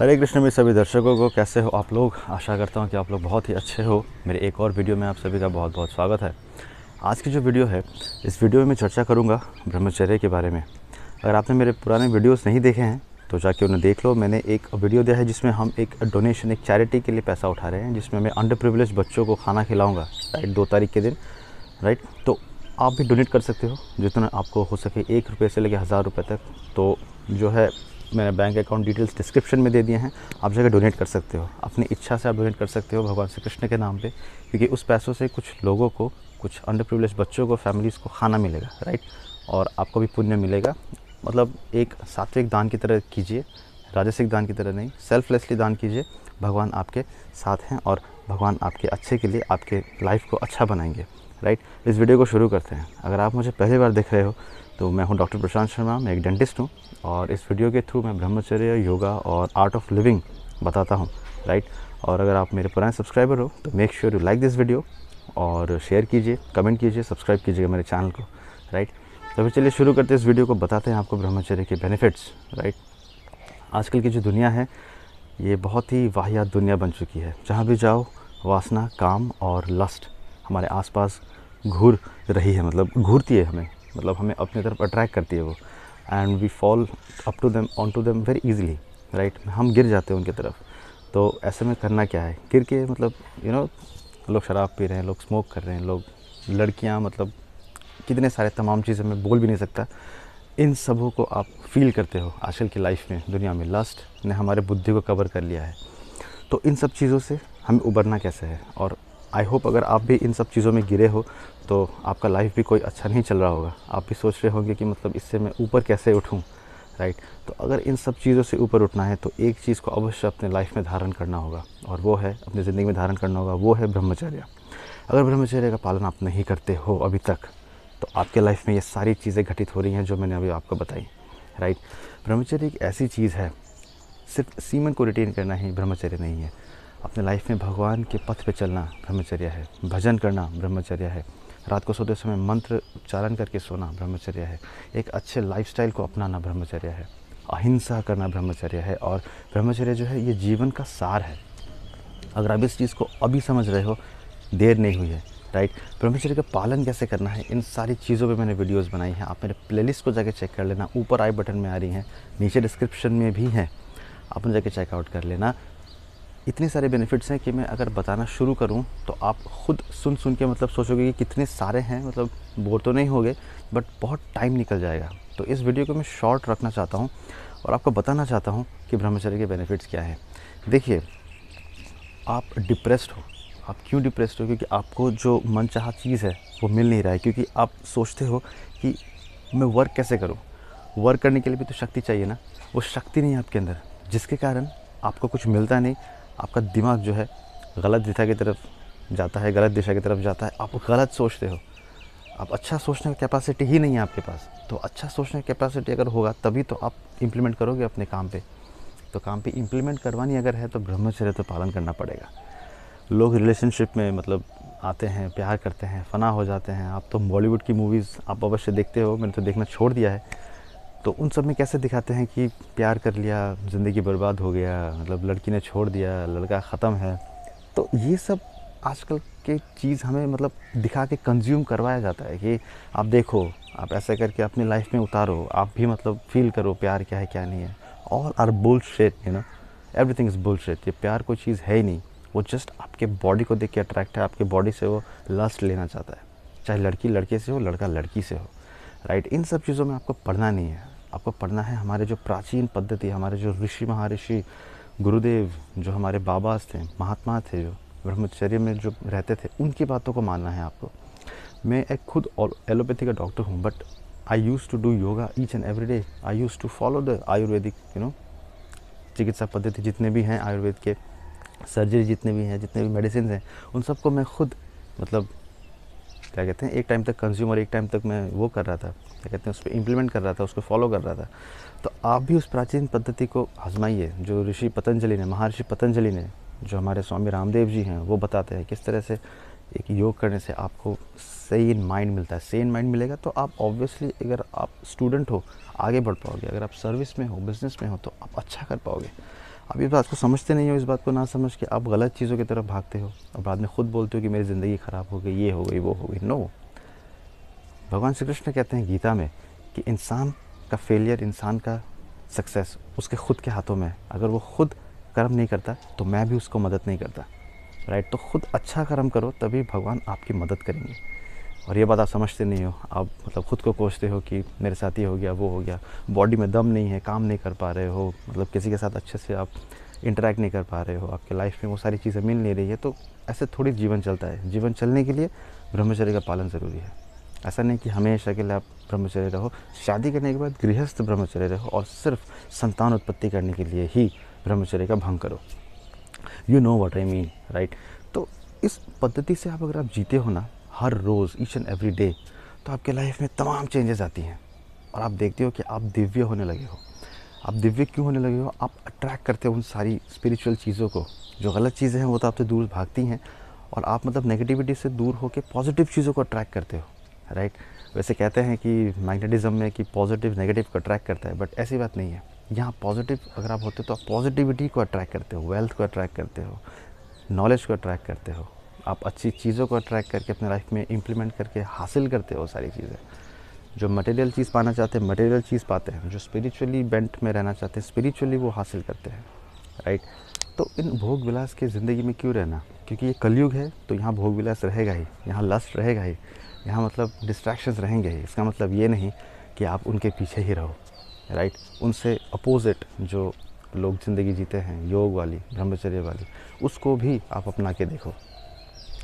हरे कृष्ण मेरे सभी दर्शकों को कैसे हो आप लोग आशा करता हूँ कि आप लोग बहुत ही अच्छे हो मेरे एक और वीडियो में आप सभी का बहुत बहुत स्वागत है आज की जो वीडियो है इस वीडियो में मैं चर्चा करूँगा ब्रह्मचर्य के बारे में अगर आपने मेरे पुराने वीडियोस नहीं देखे हैं तो जाके उन्हें देख लो मैंने एक वीडियो दिया है जिसमें हम एक डोनेशन एक चैरिटी के लिए पैसा उठा रहे हैं जिसमें मैं अंडर प्रिवलेज बच्चों को खाना खिलाऊँगा राइट दो तारीख के दिन राइट तो आप भी डोनेट कर सकते हो जितना आपको हो सके एक रुपये से लेकर हज़ार रुपये तक तो जो है मैंने बैंक अकाउंट डिटेल्स डिस्क्रिप्शन में दे दिए हैं आप जाकर डोनेट कर सकते हो अपनी इच्छा से आप डोनेट कर सकते हो भगवान श्री कृष्ण के नाम पे क्योंकि उस पैसों से कुछ लोगों को कुछ अंडर प्रिवलेज बच्चों को फैमिलीज़ को खाना मिलेगा राइट और आपको भी पुण्य मिलेगा मतलब एक सात्विक दान की तरह कीजिए राजसिक दान की तरह नहीं सेल्फलेसली दान कीजिए भगवान आपके साथ हैं और भगवान आपके अच्छे के लिए आपके लाइफ को अच्छा बनाएंगे राइट इस वीडियो को शुरू करते हैं अगर आप मुझे पहली बार देख रहे हो तो मैं हूँ डॉक्टर प्रशांत शर्मा मैं एक डेंटिस्ट हूँ और इस वीडियो के थ्रू मैं ब्रह्मचर्य योगा और आर्ट ऑफ लिविंग बताता हूँ राइट और अगर आप मेरे पुराने सब्सक्राइबर हो तो make sure you like this video और शेयर कीजिए कमेंट कीजिए सब्सक्राइब कीजिएगा मेरे चैनल को राइट तो फिर चलिए शुरू करते हैं इस वीडियो को बताते हैं आपको ब्रह्मचर्य के बेनिफिट्स राइट आजकल की जो दुनिया है ये बहुत ही वाहियात दुनिया बन चुकी है जहाँ भी जाओ वासना काम और लस्ट हमारे आसपास घूर रही है मतलब घूरती है हमें मतलब हमें अपनी तरफ अट्रैक्ट करती है वो and we fall up to them on to them very easily right हम गिर जाते हैं उनकी तरफ तो ऐसे में करना क्या है गिर के मतलब यू you नो know, लोग शराब पी रहे हैं लोग स्मोक कर रहे हैं लोग लड़कियाँ मतलब कितने सारे तमाम चीज़ें मैं बोल भी नहीं सकता इन सबों को आप फील करते हो आजकल की लाइफ में दुनिया में लास्ट ने हमारे बुद्धि को कवर कर लिया है तो इन सब चीज़ों से हमें उबरना कैसे है और आई होप अगर आप भी इन सब चीज़ों में गिरे हो तो आपका लाइफ भी कोई अच्छा नहीं चल रहा होगा आप भी सोच रहे होंगे कि मतलब इससे मैं ऊपर कैसे उठूँ राइट तो अगर इन सब चीज़ों से ऊपर उठना है तो एक चीज़ को अवश्य अपने लाइफ में धारण करना होगा और वो है अपनी ज़िंदगी में धारण करना होगा वो है ब्रह्मचर्य अगर ब्रह्मचर्य का पालन आप नहीं करते हो अभी तक तो आपके लाइफ में ये सारी चीज़ें घटित हो रही हैं जो मैंने अभी आपको बताई राइट ब्रह्मचर्य एक ऐसी चीज़ है सिर्फ सीमन को रिटेन करना ही ब्रह्मचर्य नहीं है अपने लाइफ में भगवान के पथ पे चलना ब्रह्मचर्य है भजन करना ब्रह्मचर्य है रात को सोते समय मंत्र उच्चारण करके सोना ब्रह्मचर्य है एक अच्छे लाइफ को अपनाना ब्रह्मचर्य है अहिंसा करना ब्रह्मचर्य है और ब्रह्मचर्य जो है ये जीवन का सार है अगर आप इस चीज़ को अभी समझ रहे हो देर नहीं हुई है राइट ब्रह्मचर्य का पालन कैसे करना है इन सारी चीज़ों पे मैंने वीडियोस बनाई हैं आप मेरे प्लेलिस्ट को जाके चेक कर लेना ऊपर आई बटन में आ रही हैं नीचे डिस्क्रिप्शन में भी हैं आप उन जाके चेकआउट कर लेना इतने सारे बेनिफिट्स हैं कि मैं अगर बताना शुरू करूं तो आप ख़ुद सुन सुन के मतलब सोचोगे कि कितने सारे हैं मतलब बोर तो नहीं होगे बट बहुत टाइम निकल जाएगा तो इस वीडियो को मैं शॉर्ट रखना चाहता हूँ और आपको बताना चाहता हूँ कि ब्रह्मचर्य के बेनिफिट्स क्या हैं देखिए आप डिप्रेस्ड हो आप क्यों डिप्रेस्ड हो क्योंकि आपको जो मन चाह चीज़ है वो मिल नहीं रहा है क्योंकि आप सोचते हो कि मैं वर्क कैसे करूँ वर्क करने के लिए भी तो शक्ति चाहिए ना वो शक्ति नहीं है आपके अंदर जिसके कारण आपको कुछ मिलता नहीं आपका दिमाग जो है गलत दिशा की तरफ जाता है गलत दिशा की तरफ जाता है आप गलत सोचते हो आप अच्छा सोचने की कैपेसिटी ही नहीं है आपके पास तो अच्छा सोचने की कैपेसिटी अगर होगा तभी तो आप इम्प्लीमेंट करोगे अपने काम पे तो काम पे इम्प्लीमेंट करवानी अगर है तो ब्रह्मचर्य तो पालन करना पड़ेगा लोग रिलेशनशिप में मतलब आते हैं प्यार करते हैं फना हो जाते हैं आप तो बॉलीवुड की मूवीज़ आप अवश्य देखते हो मैंने तो देखना छोड़ दिया है तो उन सब में कैसे दिखाते हैं कि प्यार कर लिया ज़िंदगी बर्बाद हो गया मतलब लड़की ने छोड़ दिया लड़का ख़त्म है तो ये सब आजकल के चीज़ हमें मतलब दिखा के कंज्यूम करवाया जाता है कि आप देखो आप ऐसा करके अपनी लाइफ में उतारो आप भी मतलब फील करो प्यार क्या है क्या नहीं है all are bullshit you know everything is bullshit ये प्यार कोई चीज़ है ही नहीं वो जस्ट आपके बॉडी को देख के अट्रैक्ट है आपके बॉडी से वो लस्ट लेना चाहता है चाहे लड़की लड़के से हो लड़का लड़की से हो राइट right? इन सब चीज़ों में आपको पढ़ना नहीं है आपको पढ़ना है हमारे जो प्राचीन पद्धति हमारे जो ऋषि महर्षि गुरुदेव जो हमारे बाबाज थे महात्मा थे जो ब्रह्मचर्य में जो रहते थे उनकी बातों को मानना है आपको मैं एक खुद एलोपैथी का डॉक्टर हूँ but I use to do yoga each and every day I use to follow the Ayurvedic you know चिकित्सा पद्धति जितने भी हैं आयुर्वेद के सर्जरी जितने भी हैं जितने भी मेडिसिन हैं उन सबको मैं खुद मतलब क्या कहते हैं एक टाइम तक कंज्यूमर एक टाइम तक मैं वो कर रहा था क्या कहते हैं उस पर इम्प्लीमेंट कर रहा था उसको फॉलो कर रहा था तो आप भी उस प्राचीन पद्धति को आजमाइए जो ऋषि पतंजलि ने महर्षि पतंजलि ने जो हमारे स्वामी रामदेव जी हैं वो बताते हैं किस तरह से एक योग करने से आपको इन माइंड मिलता है सेन माइंड मिलेगा तो आप ऑब्वियसली अगर आप स्टूडेंट हो आगे बढ़ पाओगे अगर आप सर्विस में हो बिज़नेस में हो तो आप अच्छा कर पाओगे आप इस बात को समझते नहीं हो इस बात को ना समझ के आप गलत चीज़ों की तरफ भागते हो और बाद में ख़ुद बोलते हो कि मेरी ज़िंदगी ख़राब हो गई ये हो गई वो हो गई नो भगवान श्री कृष्ण कहते हैं गीता में कि इंसान का फेलियर इंसान का सक्सेस उसके खुद के हाथों में है अगर वो खुद कर्म नहीं करता तो मैं भी उसको मदद नहीं करता राइट तो खुद अच्छा कर्म करो तभी भगवान आपकी मदद करेंगे और ये बात आप समझते नहीं हो आप मतलब खुद को कोसते हो कि मेरे साथ ये हो गया वो हो गया बॉडी में दम नहीं है काम नहीं कर पा रहे हो मतलब किसी के साथ अच्छे से आप इंटरेक्ट नहीं कर पा रहे हो आपके लाइफ में वो सारी चीज़ें मिल नहीं रही है तो ऐसे थोड़ी जीवन चलता है जीवन चलने के लिए ब्रह्मचर्य का पालन ज़रूरी है ऐसा नहीं कि हमेशा के लिए आप ब्रह्मचर्य रहो शादी करने के बाद गृहस्थ ब्रह्मचर्य रहो और सिर्फ संतान उत्पत्ति करने के लिए ही ब्रह्मचर्य का भंग करो you know what I mean right तो इस पद्धति से आप अगर आप जीते हो ना हर रोज़ ईच एंड एवरी डे तो आपके लाइफ में तमाम चेंजेस आती हैं और आप देखते हो कि आप दिव्य होने लगे हो आप दिव्य क्यों होने लगे हो आप अट्रैक्ट करते हो उन सारी स्पिरिचुअल चीज़ों को जो गलत चीज़ें हैं वो तो आपसे दूर भागती हैं और आप मतलब नेगेटिविटी से दूर होकर पॉजिटिव चीज़ों को अट्रैक्ट करते हो राइट वैसे कहते हैं कि मैग्नेटिज़म में कि पॉजिटिव नेगेटिव को अट्रैक्ट करता है बट ऐसी बात नहीं है यहाँ पॉजिटिव अगर आप होते हो तो आप पॉजिटिविटी को अट्रैक्ट करते हो वेल्थ को अट्रैक्ट करते हो नॉलेज को अट्रैक्ट करते हो आप अच्छी चीज़ों को अट्रैक्ट करके अपने लाइफ में इम्प्लीमेंट करके हासिल करते हो सारी चीज़ें जो मटेरियल चीज़ पाना चाहते हैं मटेरियल चीज़ पाते हैं जो स्पिरिचुअली बेंट में रहना चाहते हैं स्पिरिचुअली वो हासिल करते हैं राइट तो इन भोग विलास के ज़िंदगी में क्यों रहना क्योंकि ये कलयुग है तो यहाँ भोग विलास रहेगा ही यहाँ लस्ट रहेगा ही यहाँ मतलब डिस्ट्रैक्शन रहेंगे ही इसका मतलब ये नहीं कि आप उनके पीछे ही रहो राइट उनसे अपोजिट जो लोग ज़िंदगी जीते हैं योग वाली ब्रह्मचर्य वाली उसको भी आप अपना के देखो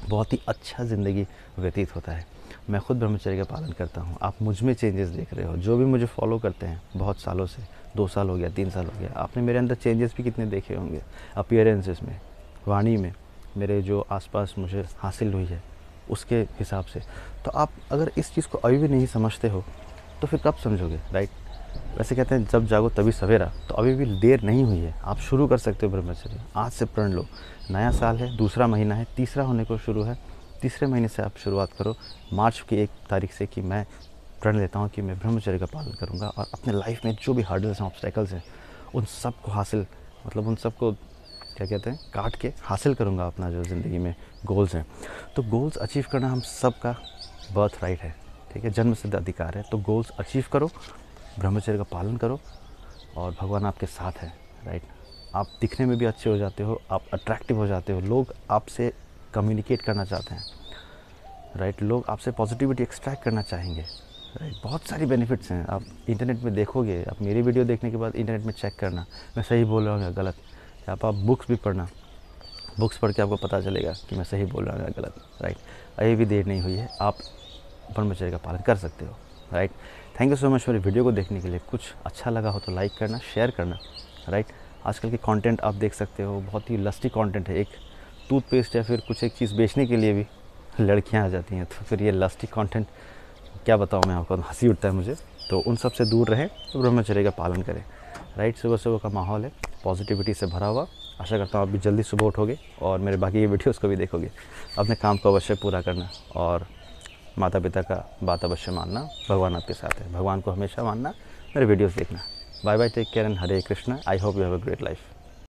बहुत ही अच्छा ज़िंदगी व्यतीत होता है मैं खुद ब्रह्मचर्य का पालन करता हूँ आप मुझ में चेंजेस देख रहे हो जो भी मुझे फॉलो करते हैं बहुत सालों से दो साल हो गया तीन साल हो गया आपने मेरे अंदर चेंजेस भी कितने देखे होंगे अपियरेंसेस में वाणी में मेरे जो आसपास मुझे हासिल हुई है उसके हिसाब से तो आप अगर इस चीज़ को अभी भी नहीं समझते हो तो फिर कब समझोगे राइट वैसे कहते हैं जब जागो तभी सवेरा तो अभी भी देर नहीं हुई है आप शुरू कर सकते हो ब्रह्मचर्य आज से प्रण लो नया साल है दूसरा महीना है तीसरा होने को शुरू है तीसरे महीने से आप शुरुआत करो मार्च की एक तारीख से कि मैं प्रण लेता हूँ कि मैं ब्रह्मचर्य का पालन करूँगा और अपने लाइफ में जो भी हार्डल्स हैं ऑब्स्टाइकल्स हैं उन सब को हासिल मतलब उन सबको क्या कहते हैं काट के हासिल करूँगा अपना जो ज़िंदगी में गोल्स हैं तो गोल्स अचीव करना हम सब का बर्थ राइट है ठीक है जन्म सिद्ध अधिकार है तो गोल्स अचीव करो ब्रह्मचर्य का पालन करो और भगवान आपके साथ है राइट आप दिखने में भी अच्छे हो जाते हो आप अट्रैक्टिव हो जाते हो लोग आपसे कम्युनिकेट करना चाहते हैं राइट लोग आपसे पॉजिटिविटी एक्सट्रैक्ट करना चाहेंगे राइट बहुत सारी बेनिफिट्स हैं आप इंटरनेट में देखोगे आप मेरी वीडियो देखने के बाद इंटरनेट में चेक करना मैं सही बोल रहा हूँ या गलत या आप बुक्स भी पढ़ना बुक्स पढ़ के आपको पता चलेगा कि मैं सही बोल रहा हूँ या गलत राइट अभी भी देर नहीं हुई है आप ब्रह्मचर्य का पालन कर सकते हो right thank you so much मेरे वीडियो को देखने के लिए कुछ अच्छा लगा हो तो लाइक करना शेयर करना राइट आजकल के कंटेंट आप देख सकते हो बहुत ही लस्टी कंटेंट है एक टूथपेस्ट या फिर कुछ एक चीज़ बेचने के लिए भी लड़कियां आ जाती हैं तो फिर ये लस्टी कंटेंट क्या बताऊँ मैं आपको हंसी उठता है मुझे तो उन सब से दूर रहें तो ब्रह्मचर्य का पालन करें राइट सुबह सुबह का माहौल है पॉजिटिविटी से भरा हुआ आशा करता हूँ आप भी जल्दी सुबह उठोगे और मेरे बाकी ये वीडियोज़ को भी देखोगे अपने काम को अवश्य पूरा करना और माता पिता का बात अवश्य मानना भगवान आपके साथ है भगवान को हमेशा मानना मेरे वीडियोस देखना bye bye take care and Hare Krishna I hope you have a great life